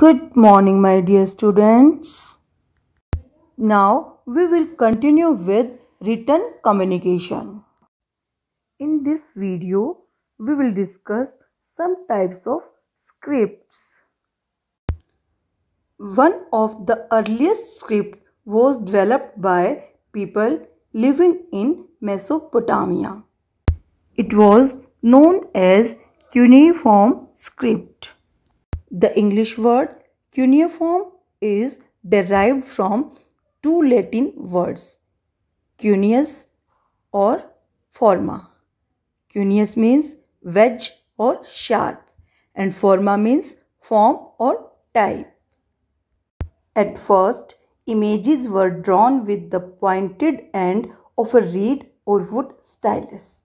Good morning, my dear students. Now we will continue with written communication. In this video, we will discuss some types of scripts. One of the earliest script was developed by people living in Mesopotamia. It was known as cuneiform script. The English word cuneiform is derived from two Latin words cuneus or forma. Cuneus means wedge or sharp and forma means form or type. At first, images were drawn with the pointed end of a reed or wood stylus.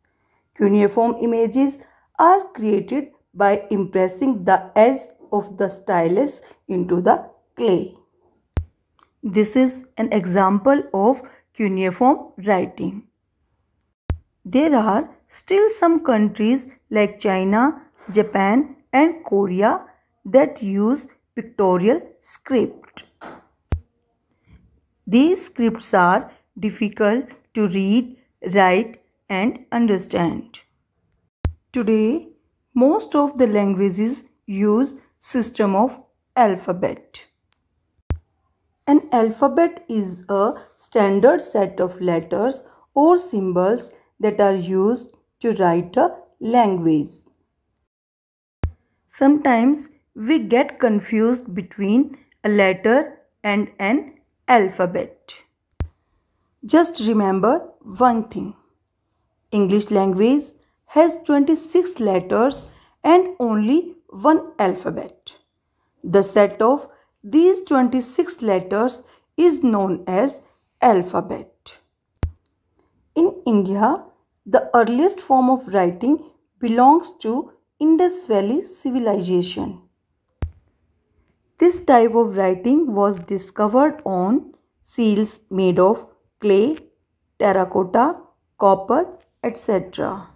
Cuneiform images are created by impressing the edge of the stylus into the clay. This is an example of cuneiform writing. There are still some countries like China, Japan and Korea that use pictorial script. These scripts are difficult to read, write and understand. Today, most of the languages use system of alphabet. An alphabet is a standard set of letters or symbols that are used to write a language. Sometimes we get confused between a letter and an alphabet. Just remember one thing. English language has 26 letters and only one alphabet. The set of these 26 letters is known as alphabet. In India, the earliest form of writing belongs to Indus Valley civilization. This type of writing was discovered on seals made of clay, terracotta, copper, etc.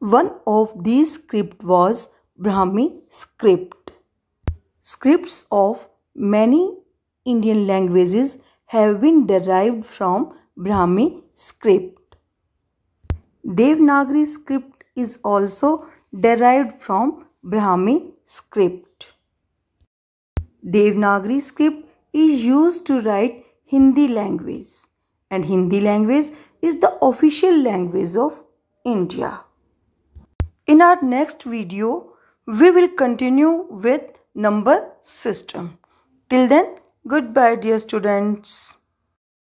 One of these scripts was Brahmi script. Scripts of many Indian languages have been derived from Brahmi script. Devanagari script is also derived from Brahmi script. Devanagari script is used to write Hindi language and Hindi language is the official language of India. In our next video, we will continue with number system. Till then, goodbye dear students.